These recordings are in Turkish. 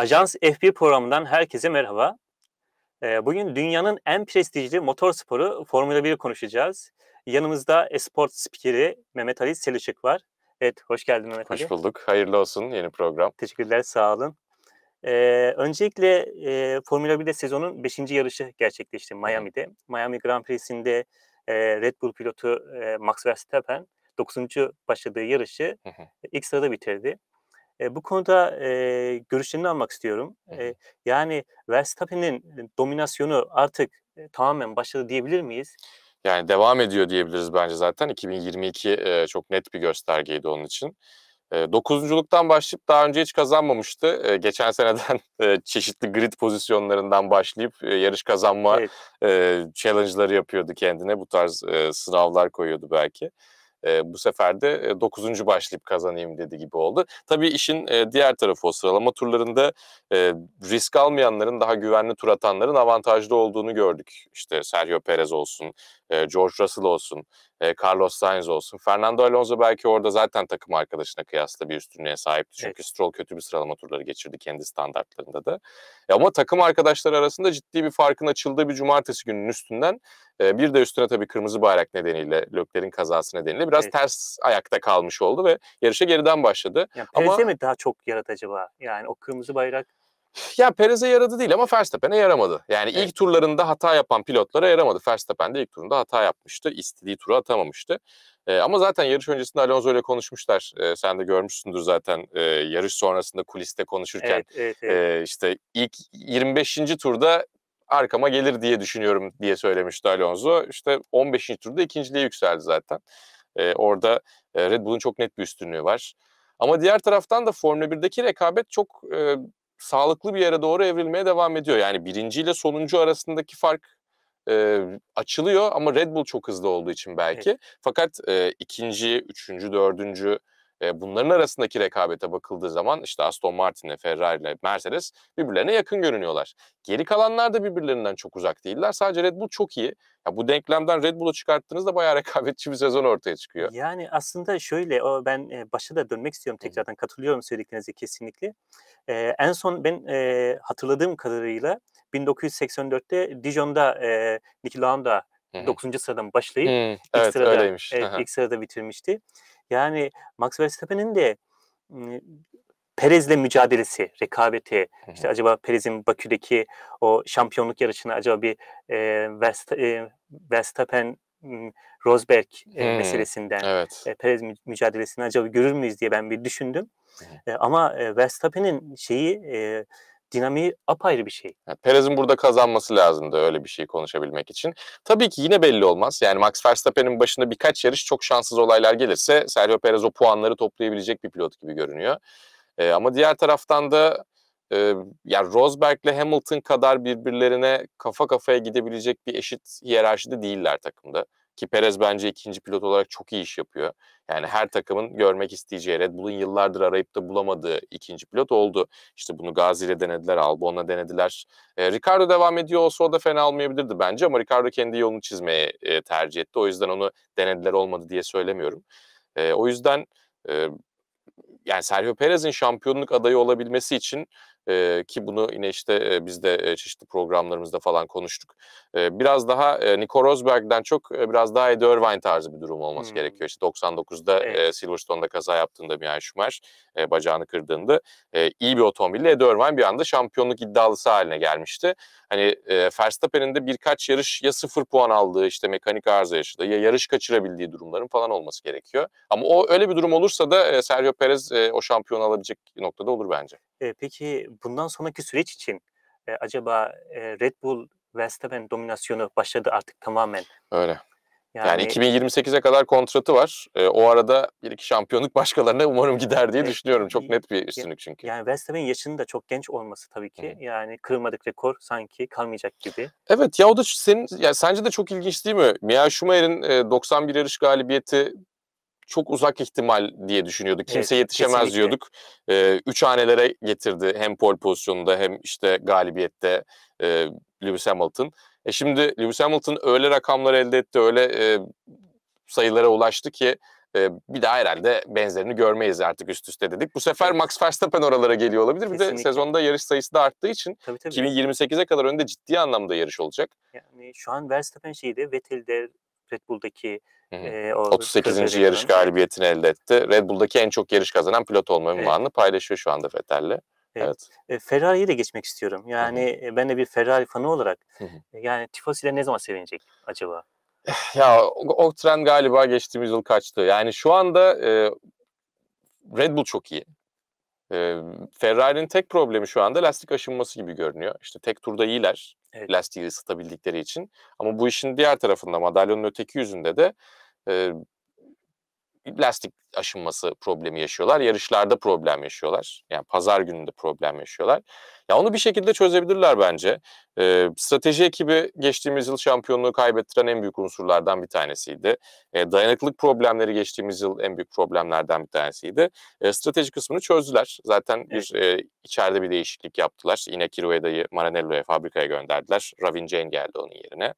Ajans FB programından herkese merhaba. Ee, bugün dünyanın en prestijli motor sporu Formula 1 konuşacağız. Yanımızda esport spikeri Mehmet Ali Selçuk var. Evet, hoş geldin Mehmet Ali. Hoş bulduk. Hayırlı olsun yeni program. Teşekkürler, sağ olun. Ee, öncelikle e, Formula 1'de sezonun 5. yarışı gerçekleşti Miami'de. Miami Grand Prix'sinde e, Red Bull pilotu e, Max Verstappen 9. başladığı yarışı ilk sırada bitirdi. E, bu konuda e, görüşlerini almak istiyorum. E, yani Verstappen'in dominasyonu artık e, tamamen başladı diyebilir miyiz? Yani devam ediyor diyebiliriz bence zaten. 2022 e, çok net bir göstergeydi onun için. E, dokuzunculuktan başlayıp daha önce hiç kazanmamıştı. E, geçen seneden e, çeşitli grid pozisyonlarından başlayıp e, yarış kazanma evet. e, challenge'ları yapıyordu kendine. Bu tarz e, sınavlar koyuyordu belki. E, bu sefer de e, 9. başlayıp kazanayım dedi gibi oldu. Tabii işin e, diğer tarafı o sıralama turlarında e, risk almayanların daha güvenli tur atanların avantajlı olduğunu gördük. İşte Sergio Perez olsun, e, George Russell olsun, e, Carlos Sainz olsun. Fernando Alonso belki orada zaten takım arkadaşına kıyasla bir üstünlüğe sahipti. Çünkü evet. Stroll kötü bir sıralama turları geçirdi kendi standartlarında da. E, ama takım arkadaşları arasında ciddi bir farkın açıldığı bir cumartesi gününün üstünden bir de üstüne tabii kırmızı bayrak nedeniyle Lökler'in kazası nedeniyle biraz evet. ters ayakta kalmış oldu ve yarışa geriden başladı. Yani ama mi daha çok yarat acaba? Yani o kırmızı bayrak ya Perez'e yaradı değil ama Verstappen'e yaramadı. Yani evet. ilk turlarında hata yapan pilotlara yaramadı. Verstappen de ilk turunda hata yapmıştı. İstediği turu atamamıştı. ee, ama zaten yarış öncesinde Alonso ile konuşmuşlar. ee, sen de görmüşsündür zaten e, yarış sonrasında kuliste konuşurken. Evet, evet, evet. E, işte ilk 25. turda arkama gelir diye düşünüyorum diye söylemişti Alonso. İşte 15. turda ikinciliğe yükseldi zaten. E, orada e, Red Bull'un çok net bir üstünlüğü var. Ama diğer taraftan da Formula 1'deki rekabet çok e, sağlıklı bir yere doğru evrilmeye devam ediyor. Yani birinci ile sonuncu arasındaki fark e, açılıyor ama Red Bull çok hızlı olduğu için belki. Evet. Fakat e, ikinci, üçüncü, dördüncü e, bunların arasındaki rekabete bakıldığı zaman işte Aston Martin'le, Ferrari'le, Mercedes birbirlerine yakın görünüyorlar. Geri kalanlar da birbirlerinden çok uzak değiller. Sadece Red Bull çok iyi. Ya bu denklemden Red Bull'u çıkarttığınızda bayağı rekabetçi bir sezon ortaya çıkıyor. Yani aslında şöyle o ben başa da dönmek istiyorum tekrardan katılıyorum söylediklerinize kesinlikle. Ee, en son ben e, hatırladığım kadarıyla 1984'te Dijon'da e, Niki Lauda 9. sıradan başlayıp Hı, ilk, evet, sırada, öyleymiş. e, ilk sırada bitirmişti. Yani Max Verstappen'in de Perez'le mücadelesi, rekabeti, işte acaba Perez'in Bakü'deki o şampiyonluk yarışını acaba bir e, Verstappen Rosberg hmm, meselesinden, evet. Perez mücadelesini acaba görür müyüz diye ben bir düşündüm. Hmm. ama Verstappen'in şeyi e, dinamiği apayrı bir şey. Perez'in burada kazanması lazımdı öyle bir şey konuşabilmek için. Tabii ki yine belli olmaz. Yani Max Verstappen'in başında birkaç yarış çok şanssız olaylar gelirse Sergio Perez o puanları toplayabilecek bir pilot gibi görünüyor. Ee, ama diğer taraftan da e, yani Rosberg'le Hamilton kadar birbirlerine kafa kafaya gidebilecek bir eşit hiyerarşide değiller takımda. Ki Perez bence ikinci pilot olarak çok iyi iş yapıyor. Yani her takımın görmek isteyeceği Red Bull'un yıllardır arayıp da bulamadığı ikinci pilot oldu. İşte bunu Gazi ile denediler, Albon'la denediler. E, Ricardo devam ediyor olsa o da fena olmayabilirdi bence ama Ricardo kendi yolunu çizmeye e, tercih etti. O yüzden onu denediler olmadı diye söylemiyorum. E, o yüzden e, yani Sergio Perez'in şampiyonluk adayı olabilmesi için e, ki bunu yine işte e, biz de e, çeşitli programlarımızda falan konuştuk. E, biraz daha e, Nico Rosberg'den çok e, biraz daha Eddie Irvine tarzı bir durum olması hmm. gerekiyor. İşte 99'da evet. e, Silverstone'da kaza yaptığında bir Schumacher e, bacağını kırdığında e, iyi bir otomobille Eddie Irvine bir anda şampiyonluk iddialısı haline gelmişti. Hani e, Verstappen'in de birkaç yarış ya sıfır puan aldığı işte mekanik arıza yaşadı ya yarış kaçırabildiği durumların falan olması gerekiyor. Ama o öyle bir durum olursa da e, Sergio Perez e, o şampiyon alabilecek noktada olur bence. E, peki bundan sonraki süreç için e, acaba e, Red Bull Verstappen dominasyonu başladı artık tamamen. Öyle. Yani, yani 2028'e kadar kontratı var. E, o arada bir iki şampiyonluk başkalarına umarım gider diye düşünüyorum. Çok net bir üstünlük çünkü. Yani Verstappen'in yaşının da çok genç olması tabii ki. hı Yani kırmadık rekor sanki kalmayacak gibi. Evet ya o da senin yani sence de çok ilginç değil mi? Mia Schumacher'in e, 91 yarış galibiyeti çok uzak ihtimal diye düşünüyorduk. Kimse evet, yetişemez kesinlikle. diyorduk. E, üç hanelere getirdi hem pol pozisyonunda hem işte galibiyette e, Lewis Hamilton. E şimdi Lewis Hamilton öyle rakamlar elde etti, öyle e, sayılara ulaştı ki e, bir daha herhalde benzerini görmeyiz artık üst üste dedik. Bu sefer Max Verstappen oralara geliyor olabilir. Bir de sezonda yarış sayısı da arttığı için 2028'e kadar önde ciddi anlamda yarış olacak. Yani şu an Verstappen şeyde Vettel'de Red Bull'daki e, 38. yarış galibiyetini elde etti. Red Bull'daki en çok yarış kazanan pilot olma ünvanını evet. paylaşıyor şu anda Vettel'le. Evet. evet. E, Ferrari'ye de geçmek istiyorum. Yani Hı-hı. E, ben de bir Ferrari fanı olarak Hı-hı. E, yani Tifosi'ler ne zaman sevinecek acaba? Eh, ya o, o tren galiba geçtiğimiz yıl kaçtı. Yani şu anda e, Red Bull çok iyi. E, Ferrari'nin tek problemi şu anda lastik aşınması gibi görünüyor. İşte tek turda iyiler evet. lastiği ısıtabildikleri için. Ama bu işin diğer tarafında madalyonun öteki yüzünde de e, lastik aşınması problemi yaşıyorlar. Yarışlarda problem yaşıyorlar. Yani pazar gününde problem yaşıyorlar. Ya onu bir şekilde çözebilirler bence. E, strateji ekibi geçtiğimiz yıl şampiyonluğu kaybettiren en büyük unsurlardan bir tanesiydi. E, dayanıklılık problemleri geçtiğimiz yıl en büyük problemlerden bir tanesiydi. E, strateji kısmını çözdüler. Zaten bir e, içeride bir değişiklik yaptılar. Yine Kirueda'yı Maranello'ya fabrikaya gönderdiler. Ravin Jane geldi onun yerine.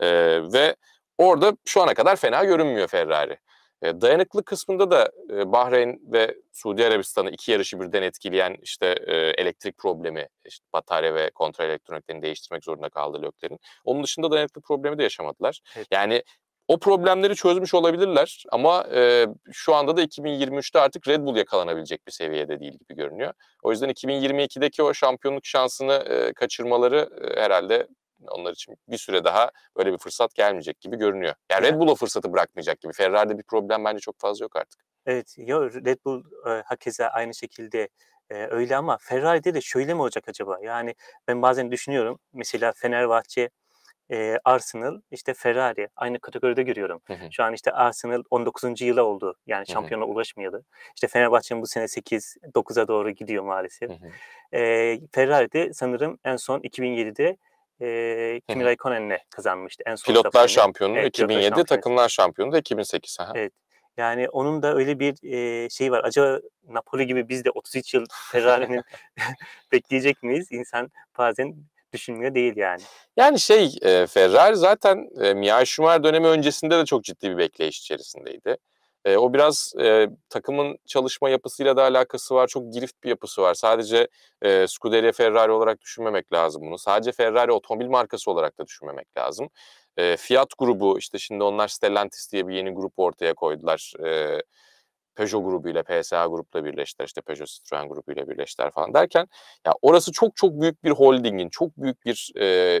E, ve Orada şu ana kadar fena görünmüyor Ferrari. E, dayanıklı kısmında da e, Bahreyn ve Suudi Arabistan'ı iki yarışı birden etkileyen işte e, elektrik problemi, işte batarya ve kontrol elektroniklerini değiştirmek zorunda kaldı Lökler'in. Onun dışında dayanıklı problemi de yaşamadılar. Evet. Yani o problemleri çözmüş olabilirler ama e, şu anda da 2023'te artık Red Bull yakalanabilecek bir seviyede değil gibi görünüyor. O yüzden 2022'deki o şampiyonluk şansını e, kaçırmaları e, herhalde onlar için bir süre daha böyle bir fırsat gelmeyecek gibi görünüyor. Yani Red Bull o fırsatı bırakmayacak gibi. Ferrari'de bir problem bence çok fazla yok artık. Evet ya Red Bull e, hakeza aynı şekilde e, öyle ama Ferrari'de de şöyle mi olacak acaba? Yani ben bazen düşünüyorum mesela Fenerbahçe e, Arsenal işte Ferrari aynı kategoride görüyorum. Şu an işte Arsenal 19. yıla oldu. Yani şampiyona hı ulaşmayalı. İşte Fenerbahçe'nin bu sene 8 9'a doğru gidiyor maalesef. E, Ferrari'de sanırım en son 2007'de e, Kimi Raikkonen'le kazanmıştı en son Pilotlar seferini. şampiyonu evet, 2007, şampiyonu. takımlar şampiyonu da 2008. Aha. Evet. Yani onun da öyle bir e, şey var. Acaba Napoli gibi biz de 33 yıl Ferrari'nin bekleyecek miyiz? İnsan bazen düşünmüyor değil yani. Yani şey e, Ferrari zaten e, Mia Schumacher dönemi öncesinde de çok ciddi bir bekleyiş içerisindeydi. E, o biraz e, takımın çalışma yapısıyla da alakası var. Çok girift bir yapısı var. Sadece e, Scuderia Ferrari olarak düşünmemek lazım bunu. Sadece Ferrari otomobil markası olarak da düşünmemek lazım. E, Fiat grubu işte şimdi onlar Stellantis diye bir yeni grup ortaya koydular. E, Peugeot grubuyla, PSA grupla birleştiler, işte Peugeot Citroen grubuyla birleştiler falan derken ya orası çok çok büyük bir holdingin, çok büyük bir e,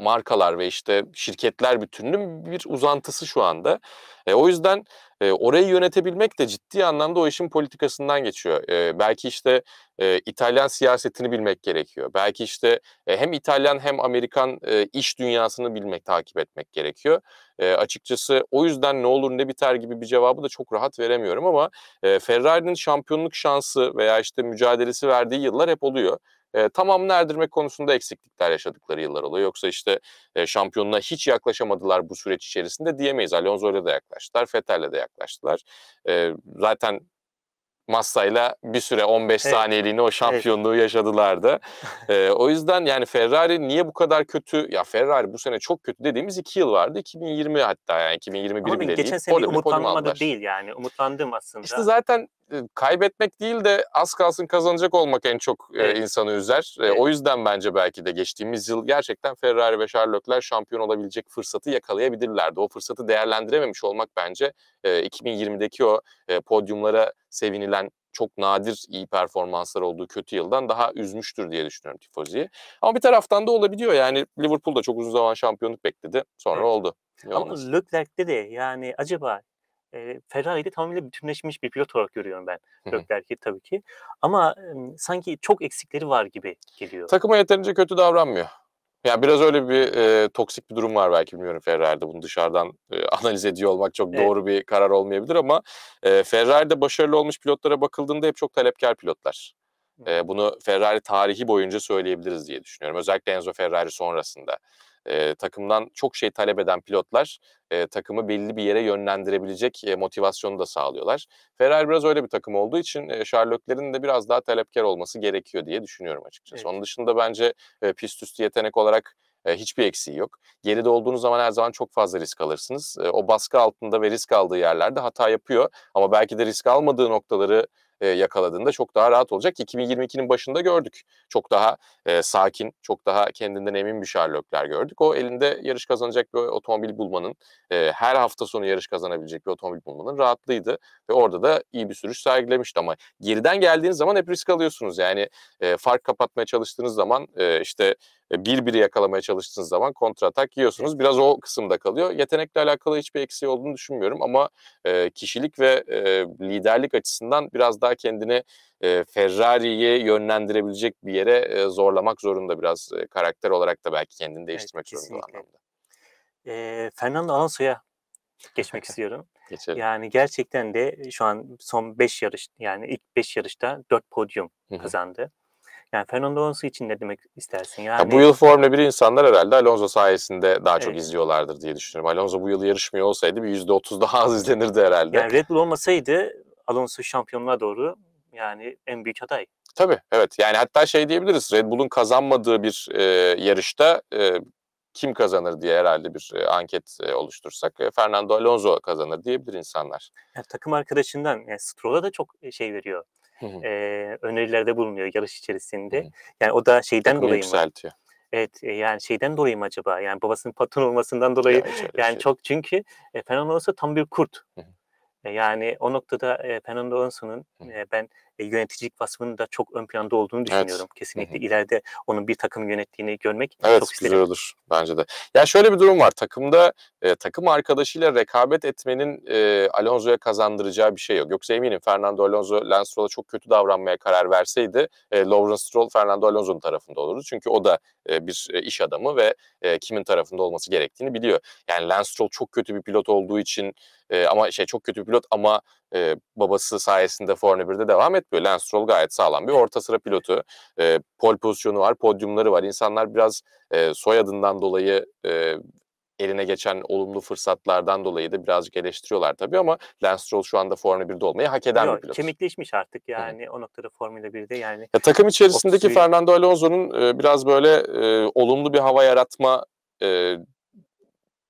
markalar ve işte şirketler bütününün bir uzantısı şu anda. E, o yüzden e, orayı yönetebilmek de ciddi anlamda o işin politikasından geçiyor. E, belki işte e, İtalyan siyasetini bilmek gerekiyor. Belki işte e, hem İtalyan hem Amerikan e, iş dünyasını bilmek, takip etmek gerekiyor. E, açıkçası o yüzden ne olur ne biter gibi bir cevabı da çok rahat veremiyorum ama e, Ferrari'nin şampiyonluk şansı veya işte mücadelesi verdiği yıllar hep oluyor e, tamamını erdirmek konusunda eksiklikler yaşadıkları yıllar oluyor. Yoksa işte e, şampiyonluğa hiç yaklaşamadılar bu süreç içerisinde diyemeyiz. Alonso ile de yaklaştılar, Fettel'le de yaklaştılar. E, zaten Massa'yla bir süre 15 evet. saniyeliğine o şampiyonluğu evet. da. ee, o yüzden yani Ferrari niye bu kadar kötü? Ya Ferrari bu sene çok kötü dediğimiz 2 yıl vardı. 2020 hatta yani 2021 bile geçen değil. Geçen sene umutlanmadı değil yani. Umutlandım aslında. İşte zaten kaybetmek değil de az kalsın kazanacak olmak en çok evet. insanı üzer. Evet. O yüzden bence belki de geçtiğimiz yıl gerçekten Ferrari ve Sherlockler şampiyon olabilecek fırsatı yakalayabilirlerdi. O fırsatı değerlendirememiş olmak bence 2020'deki o podyumlara sevinilen çok nadir iyi performanslar olduğu kötü yıldan daha üzmüştür diye düşünüyorum Tifozi'yi. Ama bir taraftan da olabiliyor yani Liverpool da çok uzun zaman şampiyonluk bekledi sonra evet. oldu. Ama Leclerc'te de yani acaba e, Ferrari'de tamamıyla bütünleşmiş bir pilot olarak görüyorum ben Leclerc'i tabii ki. Ama e, sanki çok eksikleri var gibi geliyor. Takıma yeterince kötü davranmıyor. Yani biraz öyle bir e, toksik bir durum var belki bilmiyorum Ferrari'de. Bunu dışarıdan e, analiz ediyor olmak çok evet. doğru bir karar olmayabilir ama e, Ferrari'de başarılı olmuş pilotlara bakıldığında hep çok talepkar pilotlar. E, bunu Ferrari tarihi boyunca söyleyebiliriz diye düşünüyorum. Özellikle Enzo Ferrari sonrasında e, takımdan çok şey talep eden pilotlar e, takımı belli bir yere yönlendirebilecek e, motivasyonu da sağlıyorlar. Ferrari biraz öyle bir takım olduğu için e, Sherlock'lerin de biraz daha talepkar olması gerekiyor diye düşünüyorum açıkçası. Evet. Onun dışında bence e, pist üstü yetenek olarak e, hiçbir eksiği yok. Geride olduğunuz zaman her zaman çok fazla risk alırsınız. E, o baskı altında ve risk aldığı yerlerde hata yapıyor ama belki de risk almadığı noktaları e, yakaladığında çok daha rahat olacak. 2022'nin başında gördük. Çok daha e, sakin, çok daha kendinden emin bir Charles Leclerc gördük. O elinde yarış kazanacak bir otomobil bulmanın, e, her hafta sonu yarış kazanabilecek bir otomobil bulmanın rahatlığıydı. Ve orada da iyi bir sürüş sergilemişti ama geriden geldiğiniz zaman hep risk alıyorsunuz. Yani e, fark kapatmaya çalıştığınız zaman e, işte e, bir biri yakalamaya çalıştığınız zaman kontratak yiyorsunuz. Biraz o kısımda kalıyor. Yetenekle alakalı hiçbir eksiği olduğunu düşünmüyorum ama e, kişilik ve e, liderlik açısından biraz daha kendini e, Ferrari'ye yönlendirebilecek bir yere e, zorlamak zorunda biraz e, karakter olarak da belki kendini değiştirmek evet, zorunda anlamda. E, Fernando Alonso'ya geçmek istiyorum. Geçelim. Yani gerçekten de şu an son 5 yarış yani ilk 5 yarışta 4 podyum kazandı. Yani Fernando Alonso için ne demek istersin? Yani... Ya bu yıl Formula 1'i insanlar herhalde Alonso sayesinde daha evet. çok izliyorlardır diye düşünüyorum. Alonso bu yıl yarışmıyor olsaydı bir %30 daha az izlenirdi herhalde. Yani Red Bull olmasaydı Alonso şampiyonluğa doğru yani en büyük aday. Tabii evet yani hatta şey diyebiliriz Red Bull'un kazanmadığı bir e, yarışta e, kim kazanır diye herhalde bir e, anket e, oluştursak e, Fernando Alonso kazanır diyebilir insanlar. Yani takım arkadaşından yani Stroll'a da çok e, şey veriyor e, önerilerde bulunuyor yarış içerisinde. Yani o da şeyden Takımı dolayı yükseltiyor. mı? Evet e, yani şeyden dolayı mı acaba? Yani babasının patron olmasından dolayı ya, yani şey. çok çünkü e, Fernando Alonso tam bir kurt. E, yani o noktada e, Fernando Alonso'nun e, ben e, yöneticilik vasfının da çok ön planda olduğunu düşünüyorum. Evet. Kesinlikle Hı-hı. ileride onun bir takım yönettiğini görmek evet, çok isterim. güzel olur bence de. Ya şöyle bir durum var. Takımda e, takım arkadaşıyla rekabet etmenin e, Alonso'ya kazandıracağı bir şey yok. Yoksa eminim Fernando Alonso Lance Stroll'a çok kötü davranmaya karar verseydi e, Lawrence Stroll Fernando Alonso'nun tarafında olurdu. Çünkü o da e, bir e, iş adamı ve e, kimin tarafında olması gerektiğini biliyor. Yani Lance Stroll çok kötü bir pilot olduğu için e, ama şey çok kötü bir pilot ama e, babası sayesinde Formula 1'de devam etmiyor. Lance Stroll gayet sağlam bir orta sıra pilotu. E, pol pozisyonu var, podyumları var. İnsanlar biraz e, soyadından dolayı e, eline geçen olumlu fırsatlardan dolayı da birazcık eleştiriyorlar tabii ama Lance Stroll şu anda Formula 1'de olmayı hak eden Yok, bir pilot. Kemikleşmiş artık yani Hı. o noktada Formula 1'de yani. Ya, takım içerisindeki 30... Fernando Alonso'nun e, biraz böyle e, olumlu bir hava yaratma e,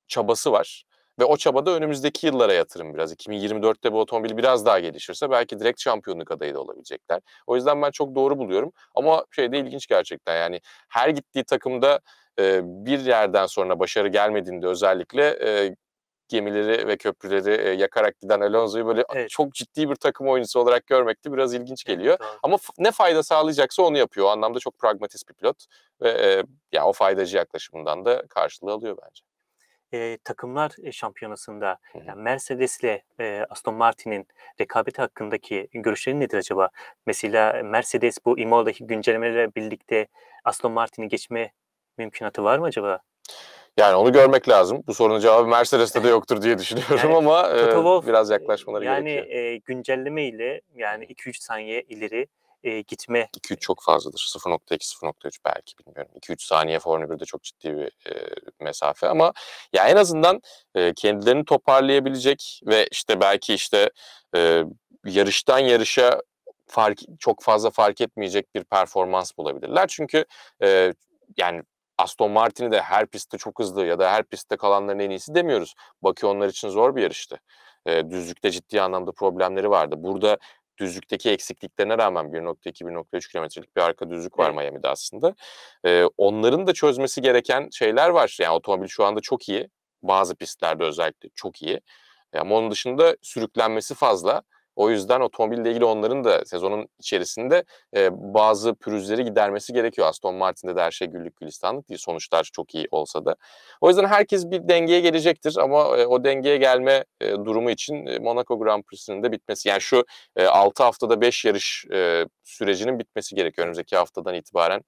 çabası var. Ve o çabada önümüzdeki yıllara yatırım biraz. 2024'te bu otomobil biraz daha gelişirse belki direkt şampiyonluk adayı da olabilecekler. O yüzden ben çok doğru buluyorum. Ama şey de ilginç gerçekten yani her gittiği takımda e, bir yerden sonra başarı gelmediğinde özellikle e, gemileri ve köprüleri e, yakarak giden Alonso'yu böyle evet. çok ciddi bir takım oyuncusu olarak görmek de biraz ilginç geliyor. Evet, Ama ne fayda sağlayacaksa onu yapıyor. O anlamda çok pragmatist bir pilot ve e, ya o faydacı yaklaşımından da karşılığı alıyor bence e, takımlar şampiyonasında yani ile e, Aston Martin'in rekabeti hakkındaki görüşleri nedir acaba? Mesela Mercedes bu Imola'daki güncellemelerle birlikte Aston Martin'i geçme mümkünatı var mı acaba? Yani onu görmek lazım. Bu sorunun cevabı Mercedes'te de yoktur diye düşünüyorum yani, ama e, Wolf, biraz yaklaşmaları yani, gerekiyor. Yani güncelleme ile yani 2-3 saniye ileri e, gitme. 2-3 çok fazladır. 0.2-0.3 belki bilmiyorum. 2-3 saniye Formula 1'de çok ciddi bir e, mesafe ama ya en azından e, kendilerini toparlayabilecek ve işte belki işte e, yarıştan yarışa fark çok fazla fark etmeyecek bir performans bulabilirler. Çünkü e, yani Aston Martin'i de her pistte çok hızlı ya da her pistte kalanların en iyisi demiyoruz. Bakü onlar için zor bir yarıştı. E, düzlükte ciddi anlamda problemleri vardı. Burada düzlükteki eksikliklerine rağmen 1.2-1.3 kilometrelik bir arka düzlük var evet. Miami'de aslında. Ee, onların da çözmesi gereken şeyler var. Yani otomobil şu anda çok iyi. Bazı pistlerde özellikle çok iyi. Ama yani onun dışında sürüklenmesi fazla. O yüzden otomobille ilgili onların da sezonun içerisinde e, bazı pürüzleri gidermesi gerekiyor. Aston Martin'de de her şey güllük gülistanlık değil. Sonuçlar çok iyi olsa da. O yüzden herkes bir dengeye gelecektir ama e, o dengeye gelme e, durumu için e, Monaco Grand Prix'sinin de bitmesi. Yani şu e, 6 haftada 5 yarış e, sürecinin bitmesi gerekiyor önümüzdeki haftadan itibaren.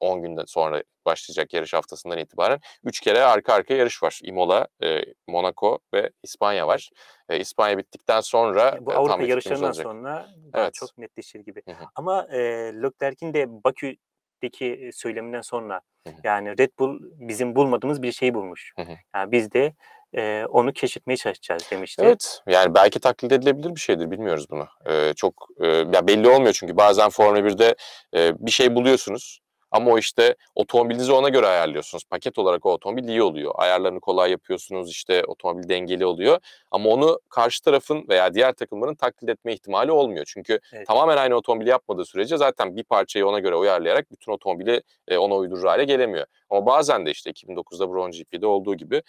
10 günden sonra başlayacak yarış haftasından itibaren 3 kere arka arkaya yarış var. Imola, e, Monaco ve İspanya var. E, İspanya bittikten sonra yani e, bu Avrupa yarışlarından sonra evet. çok netleşir gibi. Hı hı. Ama e, Leclerc'in de Bakü'deki söyleminden sonra hı hı. yani Red Bull bizim bulmadığımız bir şey bulmuş. Hı hı. Yani biz de e, onu keşfetmeye çalışacağız demişti. Evet yani belki taklit edilebilir bir şeydir bilmiyoruz bunu. E, çok e, ya belli olmuyor çünkü bazen Formula 1'de e, bir şey buluyorsunuz. Ama o işte otomobilinizi ona göre ayarlıyorsunuz. Paket olarak o otomobil iyi oluyor. Ayarlarını kolay yapıyorsunuz işte otomobil dengeli oluyor. Ama onu karşı tarafın veya diğer takımların taklit etme ihtimali olmuyor. Çünkü evet. tamamen aynı otomobili yapmadığı sürece zaten bir parçayı ona göre uyarlayarak bütün otomobili ona uydurur hale gelemiyor. Ama bazen de işte 2009'da Bronze GP'de olduğu gibi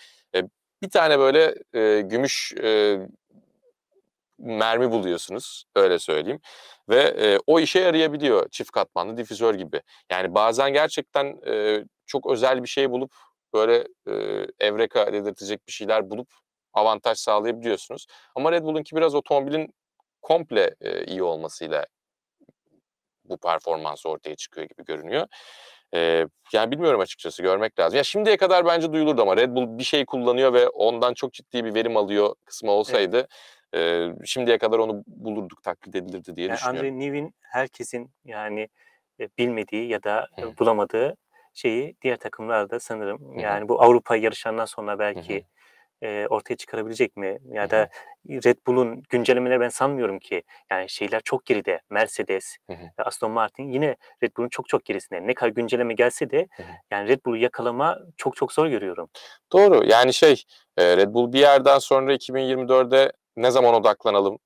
bir tane böyle e, gümüş e, mermi buluyorsunuz öyle söyleyeyim. Ve e, o işe yarayabiliyor çift katmanlı difüzör gibi. Yani bazen gerçekten e, çok özel bir şey bulup böyle e, evreka dedirtecek bir şeyler bulup avantaj sağlayabiliyorsunuz. Ama Red Bull'unki biraz otomobilin komple e, iyi olmasıyla bu performans ortaya çıkıyor gibi görünüyor. Ee, yani bilmiyorum açıkçası görmek lazım. Ya şimdiye kadar bence duyulurdu ama Red Bull bir şey kullanıyor ve ondan çok ciddi bir verim alıyor kısmı olsaydı evet. e, şimdiye kadar onu bulurduk taklit edilirdi diye yani düşünüyorum. Andre New'in herkesin yani e, bilmediği ya da e, Hı. bulamadığı şeyi diğer takımlarda sanırım Hı. yani bu Avrupa yarışandan sonra belki e, ortaya çıkarabilecek mi ya da Hı Red Bull'un güncellemeleri ben sanmıyorum ki. Yani şeyler çok geride. Mercedes, hı hı. E, Aston Martin yine Red Bull'un çok çok gerisinde. Ne kadar güncelleme gelse de hı hı. yani Red Bull'u yakalama çok çok zor görüyorum. Doğru. Yani şey e, Red Bull bir yerden sonra 2024'de ne zaman odaklanalım?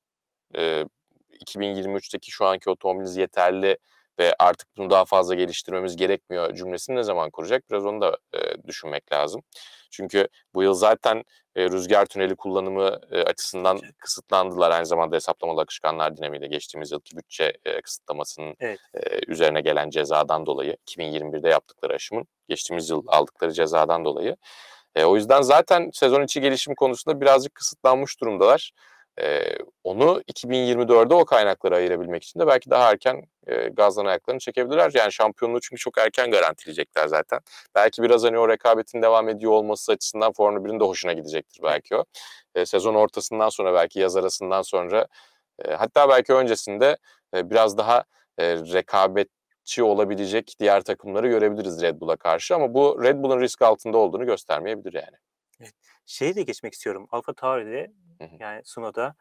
2023'teki e, şu anki otomobiliniz yeterli ve artık bunu daha fazla geliştirmemiz gerekmiyor cümlesini ne zaman kuracak biraz onu da e, düşünmek lazım. Çünkü bu yıl zaten e, rüzgar tüneli kullanımı e, açısından kısıtlandılar aynı zamanda hesaplamalı akışkanlar dinamiğiyle geçtiğimiz yılki bütçe e, kısıtlamasının evet. e, üzerine gelen cezadan dolayı 2021'de yaptıkları aşımın geçtiğimiz yıl aldıkları cezadan dolayı. E, o yüzden zaten sezon içi gelişim konusunda birazcık kısıtlanmış durumdalar. E, onu 2024'de o kaynaklara ayırabilmek için de belki daha erken e, gazdan ayaklarını çekebilirler. Yani şampiyonluğu çünkü çok erken garantileyecekler zaten. Belki biraz hani o rekabetin devam ediyor olması açısından Formula 1'in de hoşuna gidecektir belki o. E, sezon ortasından sonra belki yaz arasından sonra e, hatta belki öncesinde e, biraz daha e, rekabet olabilecek diğer takımları görebiliriz Red Bull'a karşı ama bu Red Bull'un risk altında olduğunu göstermeyebilir yani. Evet. Şeye de geçmek istiyorum. Alfa Tauri'de yani Suno'da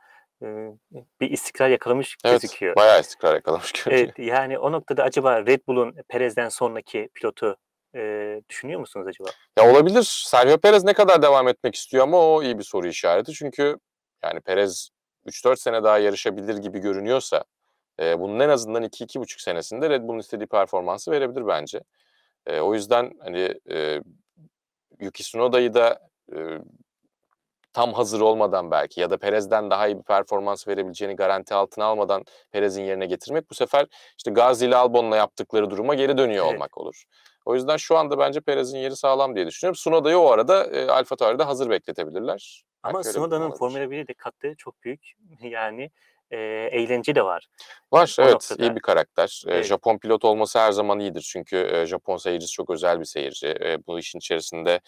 bir istikrar yakalamış evet, gözüküyor. Bayağı istikrar yakalamış gözüküyor. Evet, yani o noktada acaba Red Bull'un Perez'den sonraki pilotu e, düşünüyor musunuz acaba? Ya olabilir. Sergio Perez ne kadar devam etmek istiyor ama o iyi bir soru işareti. Çünkü yani Perez 3-4 sene daha yarışabilir gibi görünüyorsa e, bunun en azından 2-2,5 senesinde Red Bull'un istediği performansı verebilir bence. E, o yüzden hani e, Yuki Tsunoda'yı da tam hazır olmadan belki ya da Perez'den daha iyi bir performans verebileceğini garanti altına almadan Perez'in yerine getirmek bu sefer işte Gazi ile Albon'la yaptıkları duruma geri dönüyor evet. olmak olur. O yüzden şu anda bence Perez'in yeri sağlam diye düşünüyorum. Sunoda'yı o arada e, Alfa Tauri'de hazır bekletebilirler. Ama Sunoda'nın Formula 1'e de kattığı çok büyük. Yani e, eğlence de var. Var o evet noktada. iyi bir karakter. Evet. Japon pilot olması her zaman iyidir. Çünkü Japon seyircisi çok özel bir seyirci. Bu işin içerisinde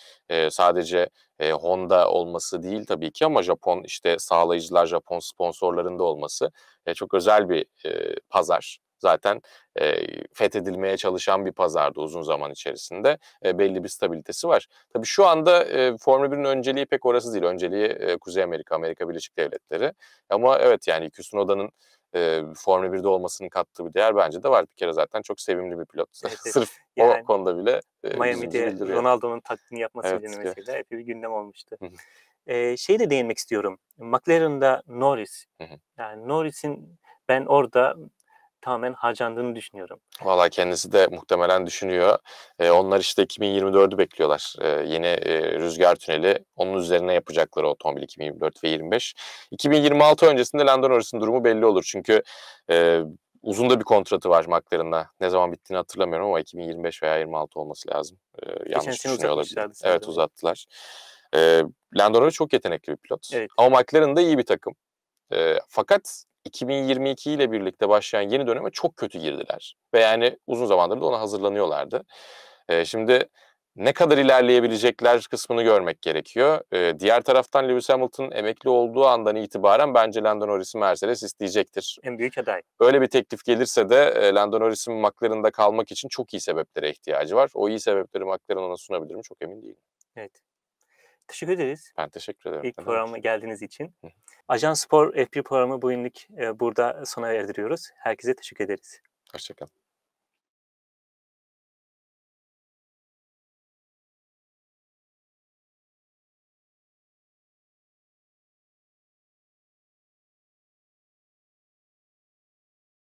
sadece Honda olması değil tabii ki ama Japon işte sağlayıcılar, Japon sponsorlarında olması çok özel bir pazar zaten e, fethedilmeye çalışan bir pazardı uzun zaman içerisinde e, belli bir stabilitesi var. Tabii şu anda e, Formula 1'in önceliği pek orası değil. Önceliği e, Kuzey Amerika, Amerika Birleşik Devletleri. Ama evet yani Yuki Oda'nın e, Formula 1'de olmasının kattığı bir değer bence de var. Bir kere zaten çok sevimli bir pilot. Evet, Sırf yani, o konuda bile e, Miami'de Ronaldo'nun taklidini yapması evet, mesela evet. epey bir gündem olmuştu. ee, şey de değinmek istiyorum. McLaren'da Norris. yani Norris'in ben orada tamamen harcandığını düşünüyorum. Valla kendisi de muhtemelen düşünüyor. Ee, onlar işte 2024'ü bekliyorlar. Ee, yeni e, rüzgar tüneli. Onun üzerine yapacakları otomobil 2024 ve 25. 2026 öncesinde Landon Norris'in durumu belli olur. Çünkü e, uzun da bir kontratı var McLaren'la. Ne zaman bittiğini hatırlamıyorum ama 2025 veya 26 olması lazım. Ee, yanlış düşünüyor olabilir. Evet uzattılar. Ee, Lando Norris çok yetenekli bir pilot. Evet. Ama McLaren iyi bir takım. E, fakat 2022 ile birlikte başlayan yeni döneme çok kötü girdiler. Ve yani uzun zamandır da ona hazırlanıyorlardı. E, şimdi ne kadar ilerleyebilecekler kısmını görmek gerekiyor. E, diğer taraftan Lewis Hamilton emekli olduğu andan itibaren bence Lando Norris'i Mercedes isteyecektir. En büyük aday. Öyle bir teklif gelirse de e, Lando Norris'in McLaren'da kalmak için çok iyi sebeplere ihtiyacı var. O iyi sebepleri McLaren ona sunabilir mi çok emin değilim. Evet. Teşekkür ederiz. Ben teşekkür ederim. İlk programa geldiğiniz için. Ajan Spor F1 programı bugünlük e, burada sona erdiriyoruz. Herkese teşekkür ederiz. Hoşçakalın.